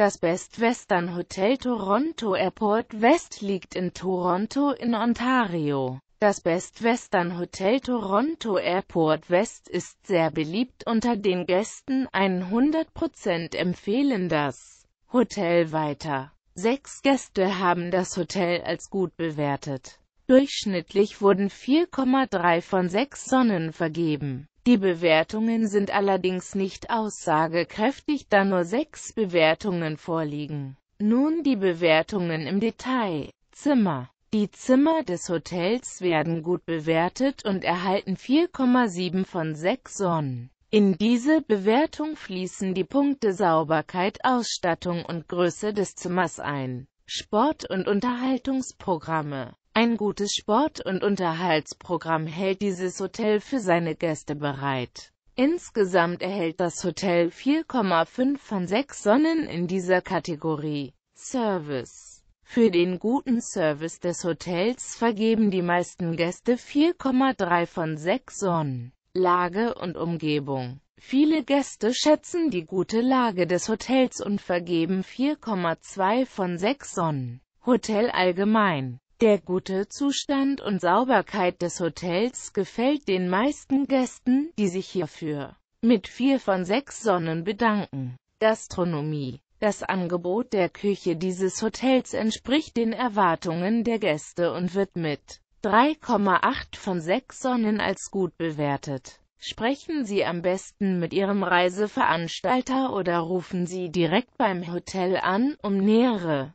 Das Best Western Hotel Toronto Airport West liegt in Toronto in Ontario. Das Best Western Hotel Toronto Airport West ist sehr beliebt unter den Gästen, 100% empfehlen das Hotel weiter. Sechs Gäste haben das Hotel als gut bewertet. Durchschnittlich wurden 4,3 von 6 Sonnen vergeben. Die Bewertungen sind allerdings nicht aussagekräftig, da nur sechs Bewertungen vorliegen. Nun die Bewertungen im Detail. Zimmer die Zimmer des Hotels werden gut bewertet und erhalten 4,7 von 6 Sonnen. In diese Bewertung fließen die Punkte Sauberkeit, Ausstattung und Größe des Zimmers ein. Sport- und Unterhaltungsprogramme ein gutes Sport- und Unterhaltsprogramm hält dieses Hotel für seine Gäste bereit. Insgesamt erhält das Hotel 4,5 von 6 Sonnen in dieser Kategorie. Service Für den guten Service des Hotels vergeben die meisten Gäste 4,3 von 6 Sonnen. Lage und Umgebung Viele Gäste schätzen die gute Lage des Hotels und vergeben 4,2 von 6 Sonnen. Hotel allgemein der gute Zustand und Sauberkeit des Hotels gefällt den meisten Gästen, die sich hierfür mit vier von sechs Sonnen bedanken. Gastronomie Das Angebot der Küche dieses Hotels entspricht den Erwartungen der Gäste und wird mit 3,8 von 6 Sonnen als gut bewertet. Sprechen Sie am besten mit Ihrem Reiseveranstalter oder rufen Sie direkt beim Hotel an, um nähere